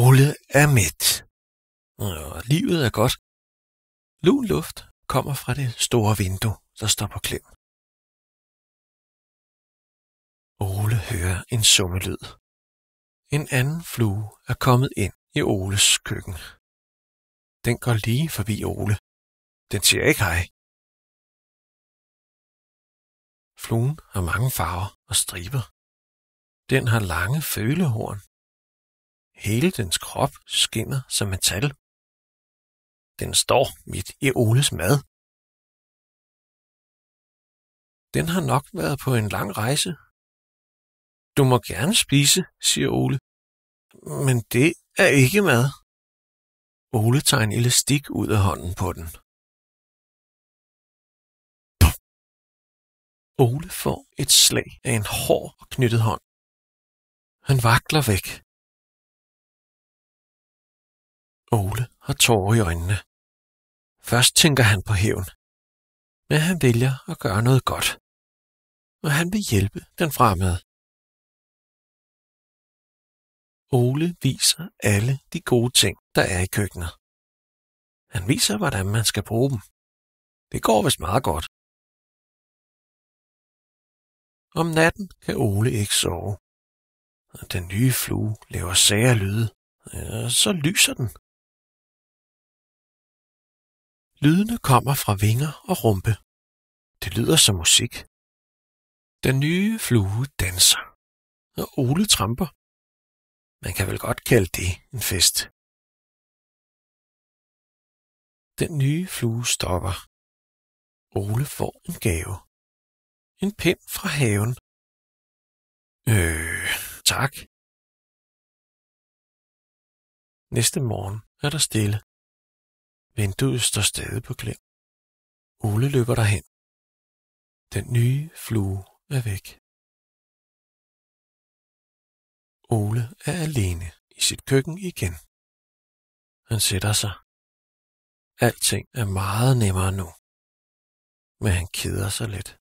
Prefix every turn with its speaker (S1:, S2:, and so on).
S1: Ole er midt. Og livet er godt. Lun luft kommer fra det store vindue, der står på klem. Ole hører en summelyd. En anden flue er kommet ind i Oles køkken. Den går lige forbi Ole. Den siger ikke hej. Fluen har mange farver og striber. Den har lange følehorn. Hele dens krop skinner som metal. Den står midt i Oles mad. Den har nok været på en lang rejse. Du må gerne spise, siger Ole. Men det er ikke mad. Ole tager en elastik ud af hånden på den. Ole får et slag af en hård og knyttet hånd. Han vakler væk. Ole har tårer i øjnene. Først tænker han på hævn, men han vælger at gøre noget godt, og han vil hjælpe den fremmede. Ole viser alle de gode ting, der er i køkkenet. Han viser, hvordan man skal bruge dem. Det går vist meget godt. Om natten kan Ole ikke sove. Den nye flue laver sære lyde, og så lyser den. Lydene kommer fra vinger og rumpe. Det lyder som musik. Den nye flue danser, og Ole tramper. Man kan vel godt kalde det en fest. Den nye flue stopper. Ole får en gave. En pind fra haven. Øh, Tak. Næste morgen er der stille. Vinduet står stadig på klem. Ole løber derhen. Den nye flue er væk. Ole er alene i sit køkken igen. Han sætter sig. Alting er meget nemmere nu. Men han keder sig lidt.